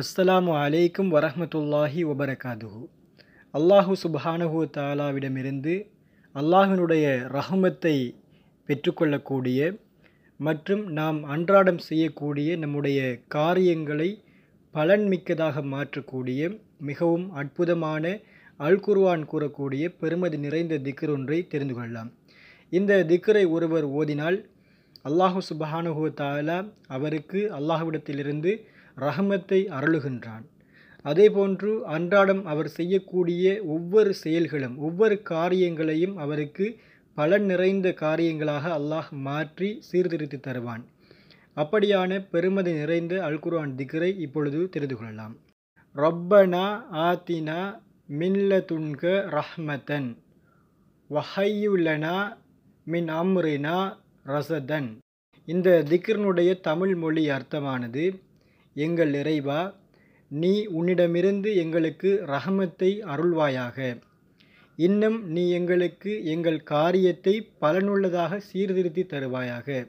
அஸ்ஸலாமு அலைக்கும் வரஹமத்துல்லாஹி வபரகாதுஹு அல்லாஹு சுபஹானஹு தாலாவிடமிருந்து அல்லாஹினுடைய ரஹமத்தை பெற்றுக்கொள்ளக்கூடிய மற்றும் நாம் அன்றாடம் செய்யக்கூடிய நம்முடைய காரியங்களை பலன்மிக்கதாக மாற்றக்கூடிய மிகவும் அற்புதமான அல் குர்வான் கூறக்கூடிய பெருமதி நிறைந்த திக்கரொன்றை தெரிந்து கொள்ளலாம் இந்த திக்கரை ஒருவர் ஓதினால் அல்லாஹு சுபஹானுஹு தாலா அவருக்கு அல்லாஹ்விடத்திலிருந்து ரஹமத்தை அருளுகின்றான் அதேபோன்று அன்றாடம் அவர் செய்யக்கூடிய ஒவ்வொரு செயல்களும் ஒவ்வொரு காரியங்களையும் அவருக்கு பலன் நிறைந்த காரியங்களாக அல்லாஹ் மாற்றி சீர்திருத்தி தருவான் அப்படியான பெருமதி நிறைந்த அல்குரான் திக்ரை இப்பொழுது தெரிந்து கொள்ளலாம் ரொப்பனா ஆத்தினா மின்லதுன்க ரஹ்மதன் வஹையுலனா மின் அம்ரினா ரசதன் இந்த திக்ரனுடைய தமிழ் மொழி அர்த்தமானது எங்கள் இறைவா நீ உன்னிடமிருந்து எங்களுக்கு ரஹமத்தை அருள்வாயாக இன்னும் நீ எங்களுக்கு எங்கள் காரியத்தை பலனுள்ளதாக சீர்திருத்தி தருவாயாக